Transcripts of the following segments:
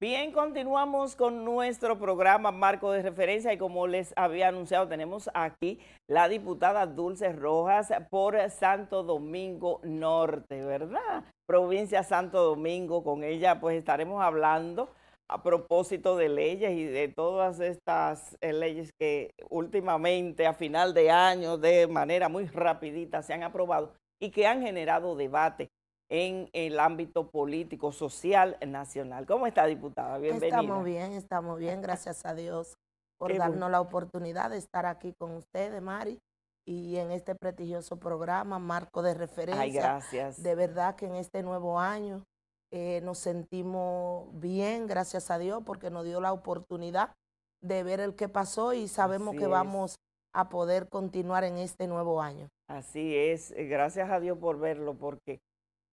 Bien, continuamos con nuestro programa Marco de Referencia y como les había anunciado, tenemos aquí la diputada Dulce Rojas por Santo Domingo Norte, ¿verdad? Provincia Santo Domingo, con ella pues estaremos hablando a propósito de leyes y de todas estas eh, leyes que últimamente a final de año de manera muy rapidita se han aprobado y que han generado debate en el ámbito político, social, nacional. ¿Cómo está, diputada? Bienvenida. Estamos bien, estamos bien, gracias a Dios por darnos la oportunidad de estar aquí con ustedes, Mari, y en este prestigioso programa, marco de referencia. gracias. De verdad que en este nuevo año eh, nos sentimos bien, gracias a Dios, porque nos dio la oportunidad de ver el que pasó y sabemos que vamos a poder continuar en este nuevo año. Así es, gracias a Dios por verlo, porque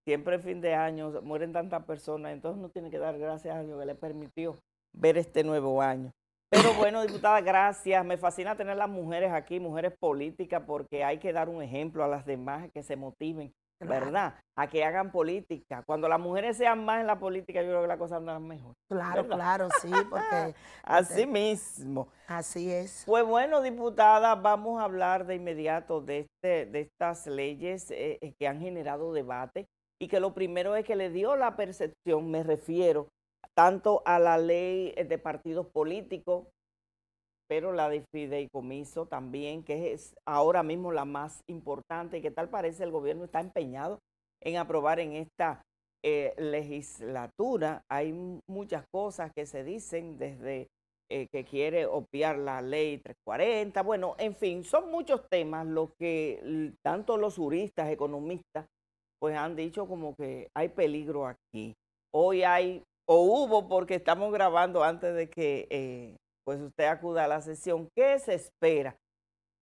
siempre fin de año mueren tantas personas, entonces uno tiene que dar gracias a Dios que le permitió ver este nuevo año. Pero bueno, diputada, gracias. Me fascina tener las mujeres aquí, mujeres políticas, porque hay que dar un ejemplo a las demás que se motiven, ¿verdad? A que hagan política. Cuando las mujeres sean más en la política, yo creo que la cosa andará mejor. Claro, claro, sí, porque... Así este, mismo. Así es. Pues bueno, diputada, vamos a hablar de inmediato de, este, de estas leyes eh, eh, que han generado debate y que lo primero es que le dio la percepción, me refiero, tanto a la ley eh, de partidos políticos, pero la de fideicomiso también, que es ahora mismo la más importante y que tal parece el gobierno está empeñado en aprobar en esta eh, legislatura. Hay muchas cosas que se dicen desde eh, que quiere obviar la ley 340. Bueno, en fin, son muchos temas los que tanto los juristas, economistas, pues han dicho como que hay peligro aquí. Hoy hay, o hubo, porque estamos grabando antes de que eh, pues usted acuda a la sesión. ¿Qué se espera?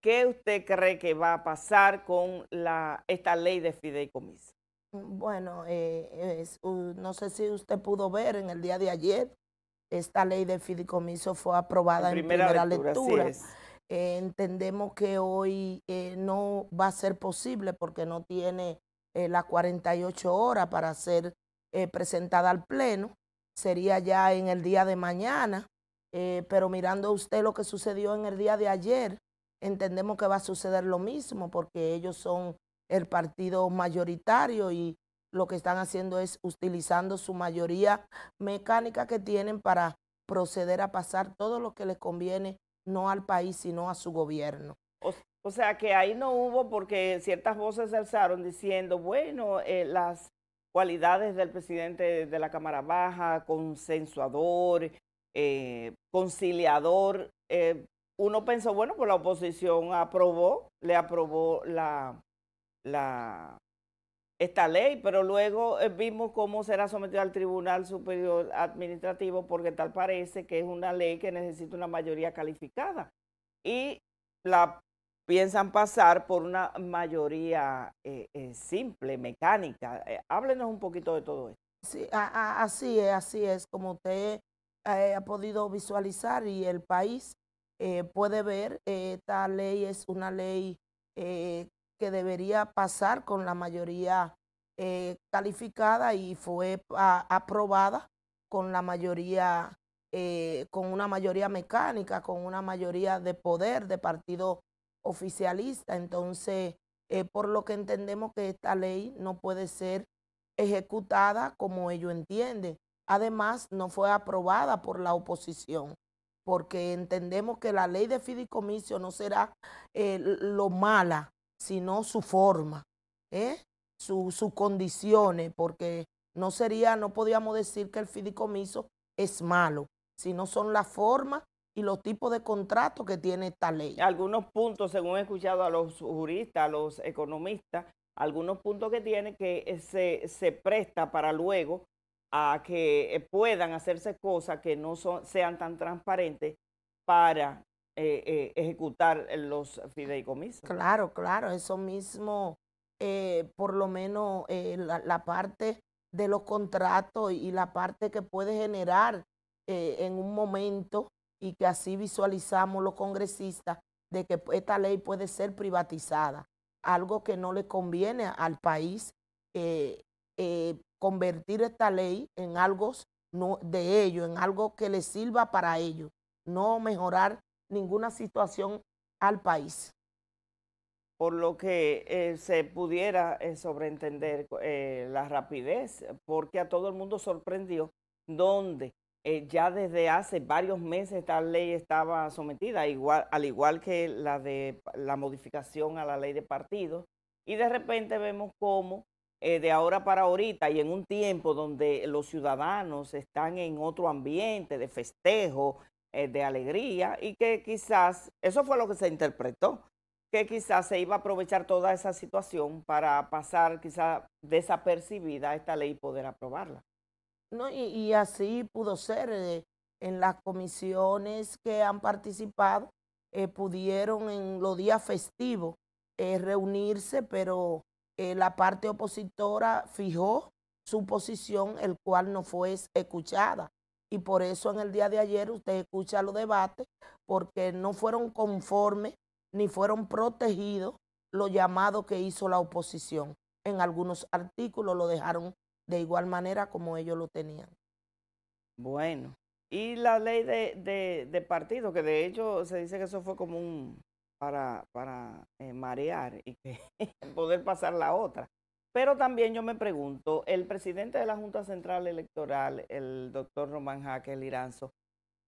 ¿Qué usted cree que va a pasar con la, esta ley de fideicomiso? Mm, bueno, eh, no sé si usted pudo ver en el día de ayer, esta ley de fideicomiso fue aprobada en primera, lectura. Eh, entendemos que hoy no va a ser posible porque no tiene eh, las 48 horas para ser eh, presentada al Pleno. Sería ya en el día de mañana, eh, pero mirando usted lo que sucedió en el día de ayer, entendemos que va a suceder lo mismo porque ellos son el partido mayoritario y lo que están haciendo es utilizando su mayoría mecánica que tienen para proceder a pasar todo lo que les conviene, no al país, sino a su gobierno. O sea que ahí no hubo porque ciertas voces se alzaron diciendo, bueno, eh, las cualidades del presidente de la Cámara Baja, consensuador, eh, conciliador. Eh, uno pensó, bueno, pues la oposición aprobó, le aprobó la, la, esta ley, pero luego vimos cómo será sometido al Tribunal Superior Administrativo porque tal parece que es una ley que necesita una mayoría calificada. Y la piensan pasar por una mayoría eh, eh, simple, mecánica. Eh, háblenos un poquito de todo esto. Sí, así es, así es, como usted ha podido visualizar y el país puede ver, esta ley es una ley que debería pasar con la mayoría calificada y fue aprobada con la mayoría, con una mayoría mecánica, con una mayoría de poder de partido oficialista. Entonces, es eh, por lo que entendemos que esta ley no puede ser ejecutada como ellos entienden. Además, no fue aprobada por la oposición, porque entendemos que la ley de fideicomiso no será eh, lo mala, sino su forma, ¿eh? sus condiciones, porque no sería, no podíamos decir que el fideicomiso es malo, sino son las formas y los tipos de contratos que tiene esta ley. Algunos puntos, según he escuchado a los juristas, a los economistas, algunos puntos que tiene que eh, se, presta para luego a que eh, puedan hacerse cosas que no sean tan transparentes para eh, ejecutar los fideicomisos. Claro, claro, eso mismo, por lo menos la, la, parte de los contratos y la parte que puede generar en un momento y que así visualizamos los congresistas de que esta ley puede ser privatizada, algo que no le conviene al país eh, eh, convertir esta ley en algo de ellos, en algo que le sirva para ellos, no mejorar ninguna situación al país. Por lo que eh, se pudiera sobreentender la rapidez, porque a todo el mundo sorprendió dónde eh, ya desde hace varios meses esta ley estaba sometida, igual, al igual que la de la modificación a la ley de partidos, y de repente vemos cómo eh, de ahora para ahorita y en un tiempo donde los ciudadanos están en otro ambiente de festejo, eh, de alegría, y que quizás, eso fue lo que se interpretó, que quizás se iba a aprovechar toda esa situación para pasar quizás desapercibida esta ley y poder aprobarla. No, y, así pudo ser. Eh, en las comisiones que han participado, eh, pudieron en los días festivos eh, reunirse, pero la parte opositora fijó su posición, el cual no fue escuchada. Y por eso en el día de ayer usted escucha los debates, porque no fueron conformes ni fueron protegidos los llamados que hizo la oposición. En algunos artículos lo dejaron de igual manera como ellos lo tenían. Bueno, y la ley de, partido, que de hecho se dice que eso fue como un para, eh, marear y poder pasar la otra. Pero también yo me pregunto, el presidente de la Junta Central Electoral, el doctor Román Jaque Liranzo,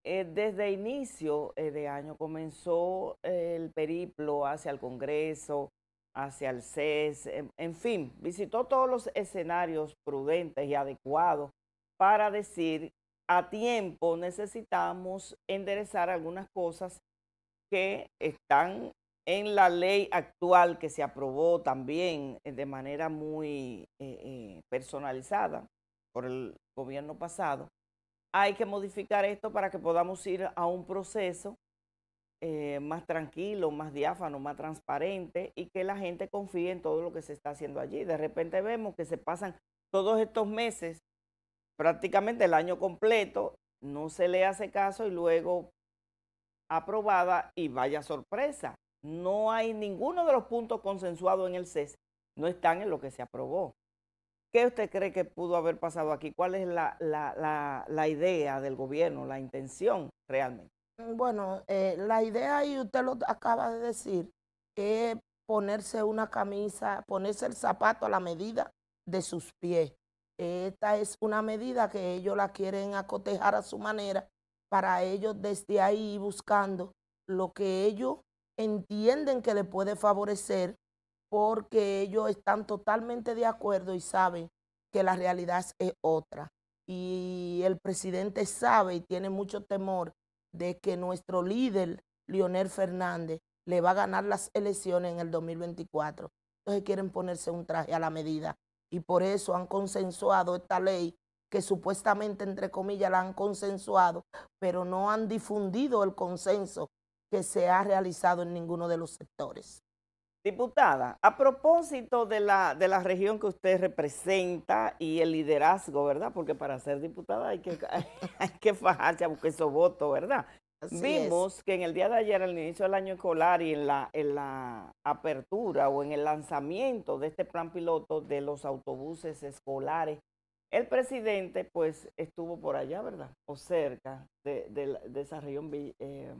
eh, desde inicio eh, de año comenzó el periplo hacia el Congreso, hacia el CES, en, fin, visitó todos los escenarios prudentes y adecuados para decir a tiempo necesitamos enderezar algunas cosas que están en la ley actual que se aprobó también eh, de manera muy eh, eh, personalizada por el gobierno pasado. Hay que modificar esto para que podamos ir a un proceso eh, más tranquilo, más diáfano, más transparente y que la gente confíe en todo lo que se está haciendo allí. De repente vemos que se pasan todos estos meses, prácticamente el año completo, no se le hace caso y luego aprobada y vaya sorpresa. No hay ninguno de los puntos consensuados en el CES, no están en lo que se aprobó. ¿Qué usted cree que pudo haber pasado aquí? ¿Cuál es la idea del gobierno, la intención realmente? Bueno, eh, la idea, y usted lo acaba de decir, es ponerse una camisa, ponerse el zapato a la medida de sus pies. Esta es una medida que ellos la quieren acotejar a su manera para ellos desde ahí buscando lo que ellos entienden que le puede favorecer porque ellos están totalmente de acuerdo y saben que la realidad es otra. Y el presidente sabe y tiene mucho temor de que nuestro líder, Leonel Fernández, le va a ganar las elecciones en el 2024. Entonces quieren ponerse un traje a la medida y por eso han consensuado esta ley que supuestamente, entre comillas, la han consensuado, pero no han difundido el consenso que se ha realizado en ninguno de los sectores. Diputada, a propósito de la, de la región que usted representa y el liderazgo, ¿verdad? Porque para ser diputada hay que, hay que fajarse a buscar esos votos, ¿verdad? Vimos que en el día de ayer, al inicio del año escolar y en la, en la apertura o en el lanzamiento de este plan piloto de los autobuses escolares, el presidente pues estuvo por allá, ¿verdad? O cerca de, esa región. Eh,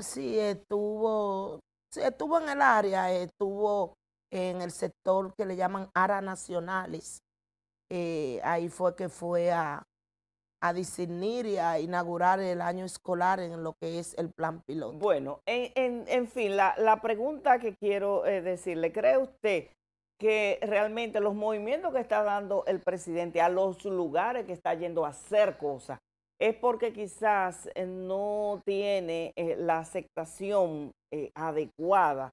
sí, estuvo estuvo en el área, estuvo en el sector que le llaman ARA Nacionales. Eh, ahí fue que fue a, a discernir y a inaugurar el año escolar en lo que es el plan piloto. Bueno, en, fin, la, pregunta que quiero eh, decirle, ¿cree usted que realmente los movimientos que está dando el presidente a los lugares que está yendo a hacer cosas es porque quizás eh, no tiene eh, la aceptación eh, adecuada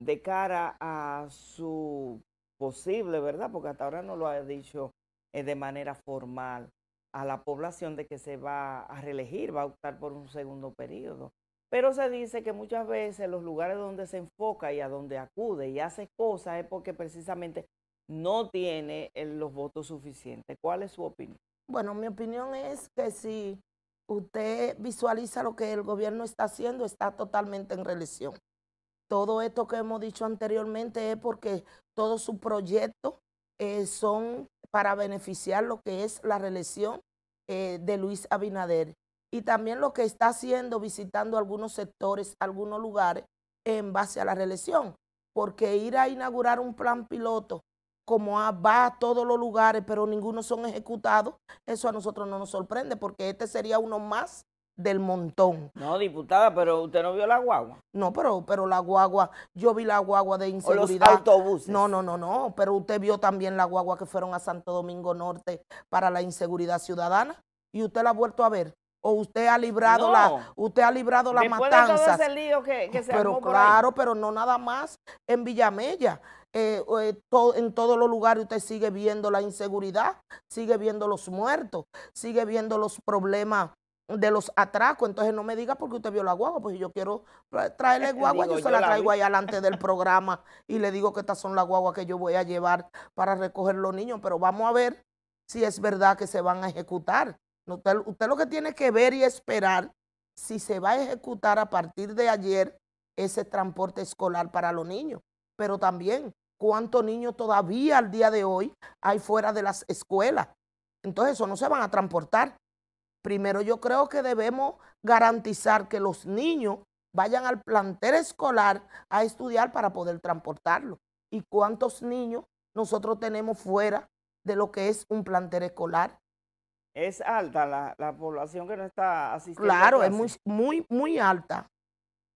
de cara a su posible, ¿verdad? Porque hasta ahora no lo ha dicho de manera formal a la población de que se va a reelegir, va a optar por un segundo periodo. Pero se dice que muchas veces los lugares donde se enfoca y a donde acude y hace cosas es porque precisamente no tiene los votos suficientes. ¿Cuál es su opinión? Bueno, mi opinión es que si usted visualiza lo que el gobierno está haciendo, está totalmente en relación. Todo esto que hemos dicho anteriormente es porque todos sus proyectos eh, son para beneficiar lo que es la reelección eh, de Luis Abinader. Y también lo que está haciendo visitando algunos sectores, algunos lugares en base a la reelección. Porque ir a inaugurar un plan piloto como va a todos los lugares, pero ninguno son ejecutados, eso a nosotros no nos sorprende, porque este sería uno más del montón. No, diputada, pero usted no vio la guagua. No, pero, pero la guagua, yo vi la guagua de inseguridad. O los autobuses. No, no, no, no, pero usted vio también la guagua que fueron a Santo Domingo Norte para la inseguridad ciudadana y usted la ha vuelto a ver. O usted ha librado la, usted ha librado la matanza. Pero armó por claro, pero no nada más en Villamella. Eh, eh, en todos los lugares usted sigue viendo la inseguridad, sigue viendo los muertos, sigue viendo los problemas de los atracos. Entonces no me diga porque usted vio la guagua, porque yo quiero traerle guagua, yo se la traigo ahí adelante del programa y le digo que estas son las guaguas que yo voy a llevar para recoger los niños, pero vamos a ver si es verdad que se van a ejecutar. Usted, usted lo que tiene que ver y esperar si se va a ejecutar a partir de ayer ese transporte escolar para los niños pero también cuántos niños todavía al día de hoy hay fuera de las escuelas. Entonces, eso no se van a transportar. Primero, yo creo que debemos garantizar que los niños vayan al plantel escolar a estudiar para poder transportarlo. ¿Y cuántos niños nosotros tenemos fuera de lo que es un plantel escolar? Es alta la, población que no está asistiendo. Claro, es muy, muy, muy alta,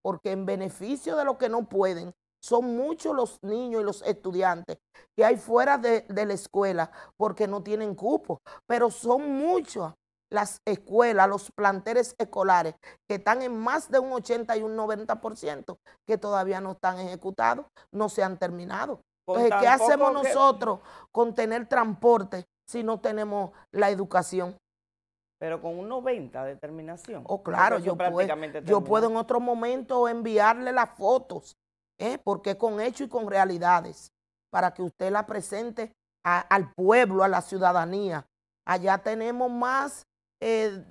porque en beneficio de los que no pueden, son muchos los niños y los estudiantes que hay fuera de, la escuela porque no tienen cupo, pero son muchos las escuelas, los planteles escolares, que están en más de un 80 y un 90%, que todavía no están ejecutados, no se han terminado. Entonces, ¿qué hacemos nosotros con tener transporte si no tenemos la educación? Pero con un 90 de terminación. Oh, claro, yo puedo, yo puedo en otro momento enviarle las fotos ¿eh? porque con hechos y con realidades, para que usted la presente al pueblo, a la ciudadanía. Allá tenemos más, eh,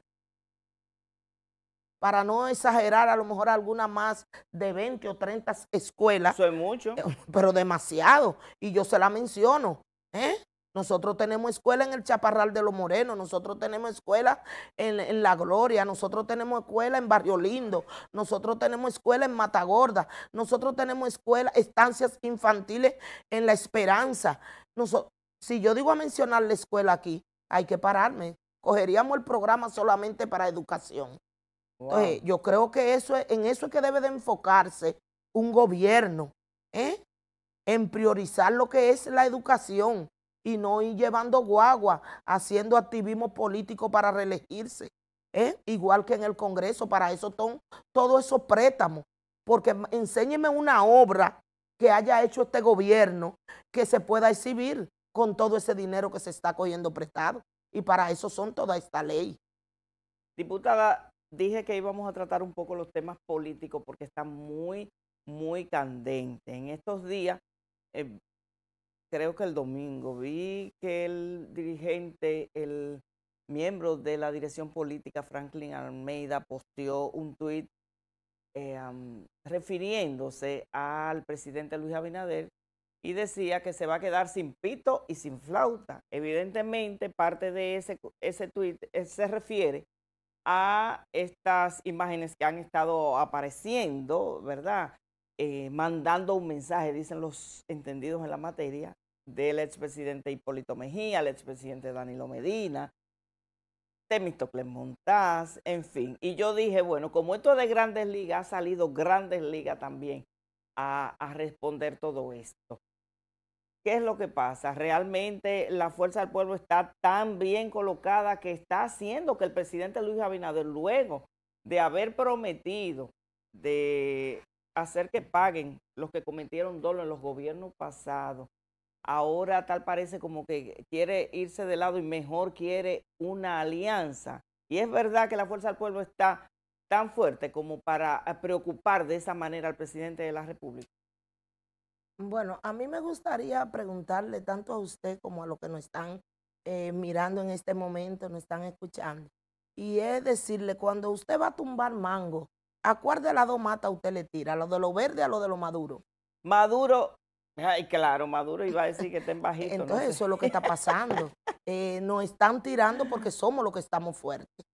para no exagerar, a lo mejor alguna más de 20 o 30 escuelas. Eso es mucho. Pero demasiado. Y yo se la menciono. ¿eh? Nosotros tenemos escuela en el Chaparral de los Morenos, nosotros tenemos escuela en, La Gloria, nosotros tenemos escuela en Barrio Lindo, nosotros tenemos escuela en Matagorda, nosotros tenemos escuela, estancias infantiles en La Esperanza. si yo digo a mencionar la escuela aquí, hay que pararme. Cogeríamos el programa solamente para educación. Entonces, yo creo que eso en eso es que debe de enfocarse un gobierno, ¿eh? en priorizar lo que es la educación y no ir llevando guagua, haciendo activismo político para reelegirse. ¿eh? Igual que en el Congreso, para eso son todos esos préstamos. Porque enséñeme una obra que haya hecho este gobierno que se pueda exhibir con todo ese dinero que se está cogiendo prestado. Y para eso son toda esta ley. Diputada, dije que íbamos a tratar un poco los temas políticos porque están muy, muy candentes. En estos días eh, creo que el domingo, vi que el dirigente, el miembro de la dirección política, Franklin Almeida, posteó un tuit eh, refiriéndose al presidente Luis Abinader y decía que se va a quedar sin pito y sin flauta. Evidentemente, parte de ese, ese tuit eh, se refiere a estas imágenes que han estado apareciendo, ¿verdad? Eh, mandando un mensaje, dicen los entendidos en la materia, del expresidente Hipólito Mejía, el expresidente Danilo Medina, Temistocles Montaz, en fin. Y yo dije, bueno, como esto de grandes ligas, ha salido grandes ligas también a, responder todo esto. ¿Qué es lo que pasa? Realmente la fuerza del pueblo está tan bien colocada que está haciendo que el presidente Luis Abinader, luego de haber prometido de hacer que paguen los que cometieron dolo en los gobiernos pasados, ahora tal parece como que quiere irse de lado y mejor quiere una alianza. Y es verdad que la fuerza del pueblo está tan fuerte como para eh, preocupar de esa manera al presidente de la República. Bueno, a mí me gustaría preguntarle tanto a usted como a los que nos están eh, mirando en este momento, nos están escuchando. Y es decirle, cuando usted va a tumbar mango, ¿a cuál de las mata usted le tira? ¿A lo de lo verde a lo de lo maduro? Maduro Ay, ah, claro, Maduro iba a decir que estén e bajitos. Entonces, eso es lo que está pasando. Eh, nos están tirando porque somos los que estamos fuertes.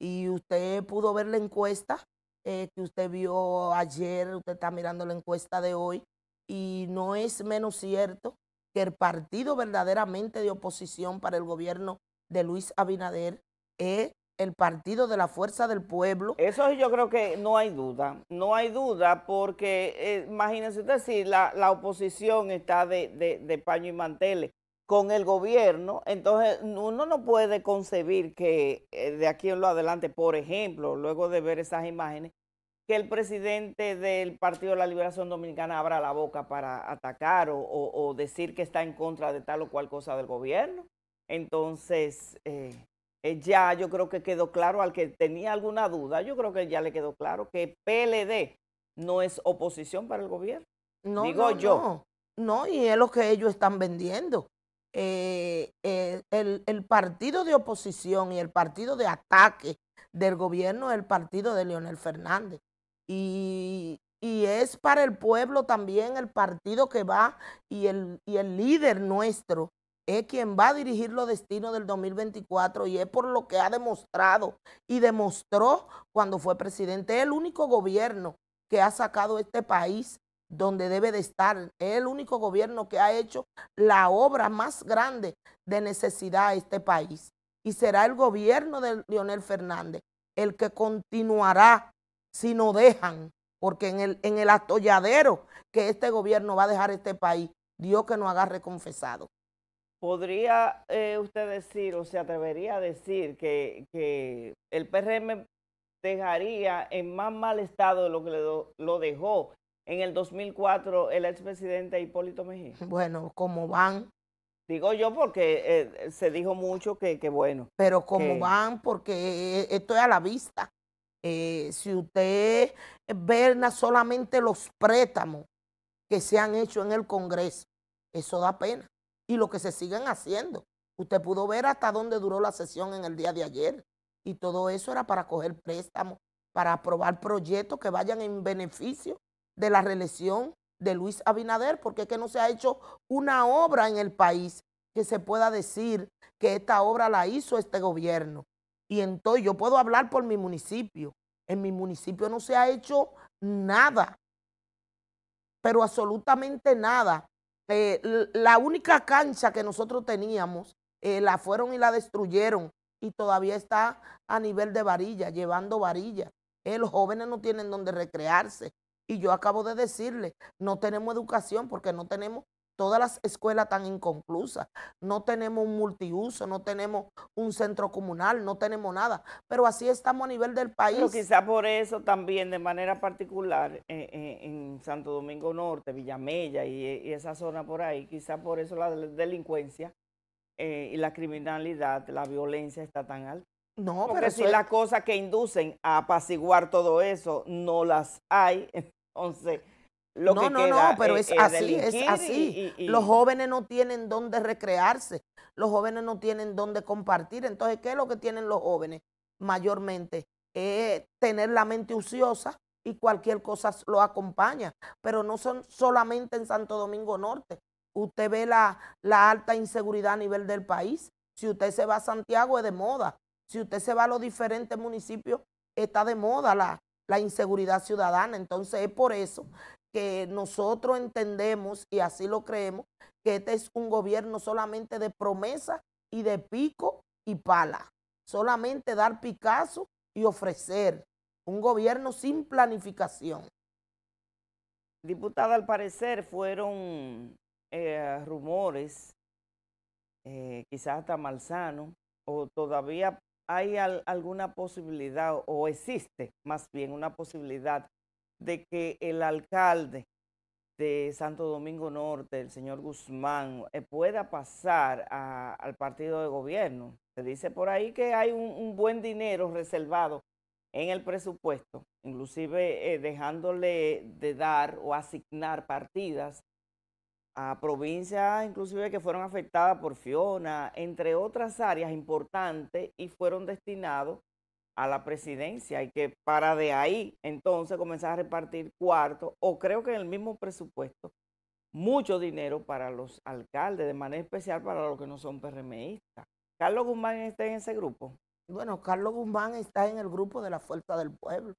Y usted pudo ver la encuesta eh, que usted vio ayer, usted está mirando la encuesta de hoy, y no es menos cierto que el partido verdaderamente de oposición para el gobierno de Luis Abinader es eh, el partido de la fuerza del pueblo. Eso yo creo que no hay duda, no hay duda porque eh, imagínense usted si la, oposición está de, paño y manteles con el gobierno, entonces uno no puede concebir que eh, de aquí en lo adelante, por ejemplo, luego de ver esas imágenes, que el presidente del Partido de la Liberación Dominicana abra la boca para atacar o, decir que está en contra de tal o cual cosa del gobierno. Entonces... Eh, eh, ya yo creo que quedó claro al que tenía alguna duda, yo creo que ya le quedó claro que PLD no es oposición para el gobierno. No, Digo yo. No. y es lo que ellos están vendiendo. Eh, eh, el, partido de oposición y el partido de ataque del gobierno es el partido de Leonel Fernández. Y, es para el pueblo también el partido que va y el, y el líder nuestro es quien va a dirigir los destinos del 2024 y es por lo que ha demostrado y demostró cuando fue presidente. Es el único gobierno que ha sacado este país donde debe de estar. Es el único gobierno que ha hecho la obra más grande de necesidad a este país. Y será el gobierno de Leonel Fernández el que continuará si no dejan, porque en el, en el atolladero que este gobierno va a dejar este país, Dios que no agarre confesado. ¿Podría eh, usted decir o se atrevería a decir que, el PRM dejaría en más mal estado de lo que lo, dejó en el 2004 el expresidente Hipólito Mejía? Bueno, como van. Digo yo porque eh, se dijo mucho que, bueno. Pero como van, porque eh, esto es a la vista. si usted verna solamente los préstamos que se han hecho en el Congreso, eso da pena y lo que se siguen haciendo. Usted pudo ver hasta dónde duró la sesión en el día de ayer. Y todo eso era para coger préstamos, para aprobar proyectos que vayan en beneficio de la reelección de Luis Abinader, porque es que no se ha hecho una obra en el país que se pueda decir que esta obra la hizo este gobierno. Y entonces yo puedo hablar por mi municipio. En mi municipio no se ha hecho nada, pero absolutamente nada. Eh, la única cancha que nosotros teníamos, eh, la fueron y la destruyeron y todavía está a nivel de varilla, llevando varilla. Eh, los jóvenes no tienen donde recrearse. Y yo acabo de decirle, no tenemos educación porque no tenemos Todas las escuelas están inconclusas. No tenemos un multiuso, no tenemos un centro comunal, no tenemos nada. Pero así estamos a nivel del país. Pero quizás por eso también, de manera particular, eh, eh, en Santo Domingo Norte, Villamella y, eh, esa zona por ahí, quizás por eso la delincuencia y la criminalidad, la violencia está tan alta. No, Porque pero si las cosas que inducen a apaciguar todo eso no las hay, entonces no, no, no, pero eh, es, eh, así, es así. los jóvenes no tienen dónde recrearse, los jóvenes no tienen dónde compartir. Entonces, ¿qué es lo que tienen los jóvenes mayormente? Es eh, tener la mente ociosa y cualquier cosa lo acompaña, pero no son solamente en Santo Domingo Norte. Usted ve la, alta inseguridad a nivel del país. Si usted se va a Santiago es de moda. Si usted se va a los diferentes municipios, está de moda la, la inseguridad ciudadana. Entonces es por eso nosotros entendemos y así lo creemos, que este es un gobierno solamente de promesa y de pico y pala, solamente dar picazo y ofrecer un gobierno sin planificación. Diputada, al parecer fueron eh, rumores, eh, quizás hasta malsano, o todavía hay alguna posibilidad, o existe más bien una posibilidad de que el alcalde de Santo Domingo Norte, el señor Guzmán, eh, pueda pasar al partido de gobierno. Se dice por ahí que hay un, buen dinero reservado en el presupuesto, inclusive eh, dejándole de dar o asignar partidas a provincias inclusive que fueron afectadas por Fiona, entre otras áreas importantes y fueron destinados a la presidencia y que para de ahí entonces comenzar a repartir cuartos o creo que en el mismo presupuesto mucho dinero para los alcaldes, de manera especial para los que no son PRMistas. ¿Carlos Guzmán está en ese grupo? Bueno, Carlos Guzmán está en el grupo de la Fuerza del Pueblo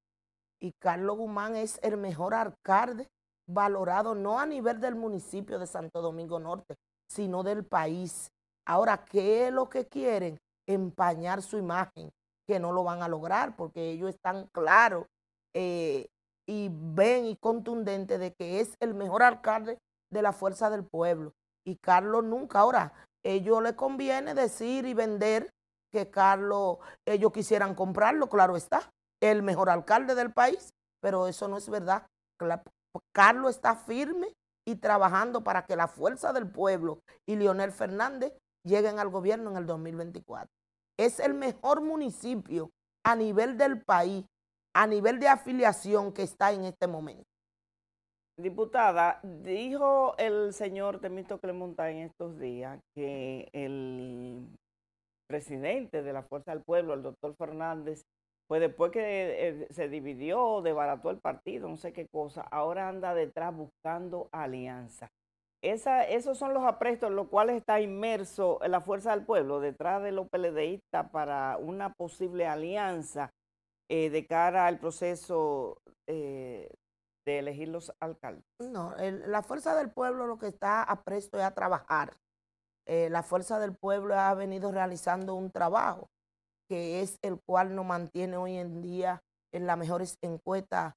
y Carlos Guzmán es el mejor alcalde valorado no a nivel del municipio de Santo Domingo Norte, sino del país. Ahora, ¿qué es lo que quieren? Empañar su imagen que no lo van a lograr porque ellos están claros eh, y ven y contundentes de que es el mejor alcalde de la fuerza del pueblo. Y Carlos nunca, ahora, ellos le conviene decir y vender que Carlos, ellos quisieran comprarlo, claro está, el mejor alcalde del país, pero eso no es verdad. Carlos está firme y trabajando para que la fuerza del pueblo y Leonel Fernández lleguen al gobierno en el 2024 es el mejor municipio a nivel del país, a nivel de afiliación que está en este momento. Diputada, dijo el señor Temito Clemonta en estos días que el presidente de la Fuerza del Pueblo, el doctor Fernández, pues después que eh, se dividió, debarató el partido, no sé qué cosa, ahora anda detrás buscando alianza esos son los aprestos, en los cuales está inmerso la fuerza del pueblo detrás de los PLDistas para una posible alianza eh, de cara al proceso eh, de elegir los alcaldes. No, la fuerza del pueblo lo que está apresto es a trabajar. Eh, la fuerza del pueblo ha venido realizando un trabajo que es el cual nos mantiene hoy en día en las mejores encuestas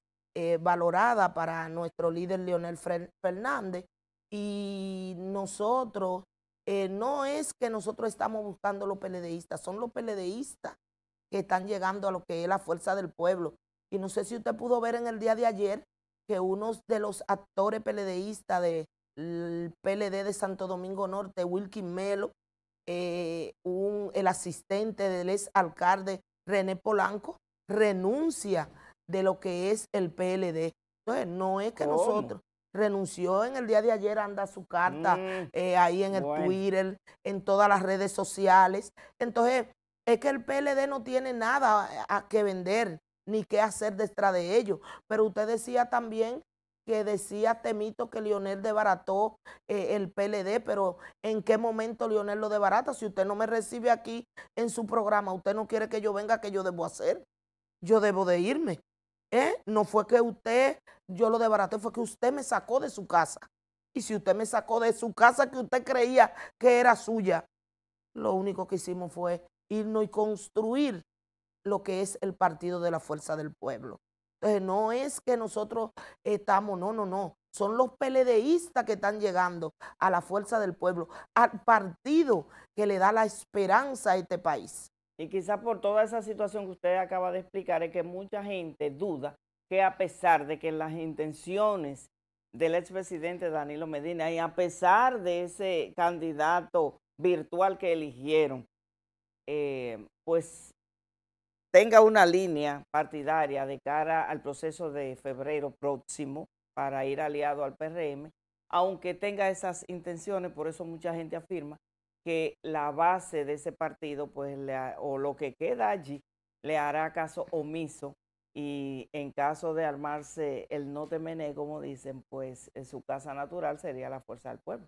valorada para nuestro líder Leonel Fernández y nosotros, eh, no es que nosotros estamos buscando los PLDistas, son los PLDistas que están llegando a lo que es la fuerza del pueblo. Y no sé si usted pudo ver en el día de ayer que uno de los actores PLDistas del PLD de Santo Domingo Norte, Wilkin Melo, eh, el asistente del ex alcalde René Polanco, renuncia de lo que es el PLD. Entonces, no es que nosotros, renunció en el día de ayer, anda su carta mm, eh, ahí en el Twitter, en todas las redes sociales. Entonces, es que el PLD no tiene nada a, que vender ni qué hacer detrás de ellos. Pero usted decía también que decía Temito que Lionel debarató eh, el PLD, pero ¿en qué momento Lionel lo debarata? Si usted no me recibe aquí en su programa, usted no quiere que yo venga, ¿qué yo debo hacer? Yo debo de irme. Eh, no fue que usted, yo lo desbaraté, fue que usted me sacó de su casa. Y si usted me sacó de su casa que usted creía que era suya, lo único que hicimos fue irnos y construir lo que es el partido de la fuerza del pueblo. Entonces, no es que nosotros estamos, no, no, no. Son los peledeístas que están llegando a la fuerza del pueblo, al partido que le da la esperanza a este país. Y quizás por toda esa situación que usted acaba de explicar es que mucha gente duda que a pesar de que las intenciones del expresidente Danilo Medina y a pesar de ese candidato virtual que eligieron, eh, pues tenga una línea partidaria de cara al proceso de febrero próximo para ir aliado al PRM, aunque tenga esas intenciones, por eso mucha gente afirma que la base de ese partido, pues, le o lo que queda allí, le hará caso omiso y en caso de armarse el no temené, como dicen, pues eh, su casa natural sería la fuerza del pueblo.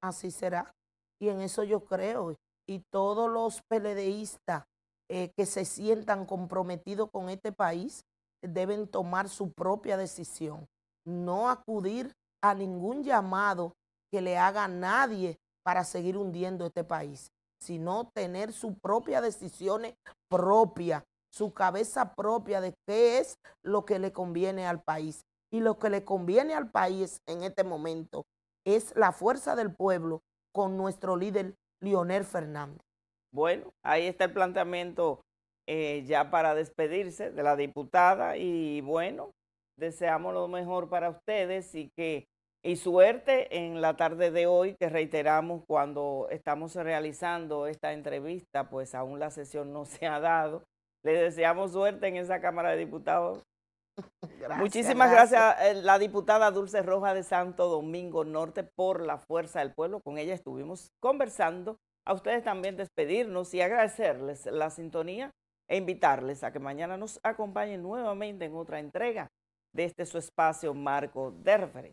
Así será. Y en eso yo creo. Y todos los peledeístas eh, que se sientan comprometidos con este país deben tomar su propia decisión. No acudir a ningún llamado que le haga nadie para seguir hundiendo este país, sino tener su propia decisiones propia su cabeza propia de qué es lo que le conviene al país. Y lo que le conviene al país en este momento es la fuerza del pueblo con nuestro líder Lionel Fernández. Bueno, ahí está el planteamiento eh, ya para despedirse de la diputada y bueno, deseamos lo mejor para ustedes y que y suerte en la tarde de hoy, que reiteramos cuando estamos realizando esta entrevista, pues aún la sesión no se ha dado. Le deseamos suerte en esa Cámara de Diputados. Muchísimas gracias. a eh, la diputada Dulce Roja de Santo Domingo Norte por la fuerza del pueblo. Con ella estuvimos conversando. A ustedes también despedirnos y agradecerles la sintonía e invitarles a que mañana nos acompañen nuevamente en otra entrega de este su espacio marco de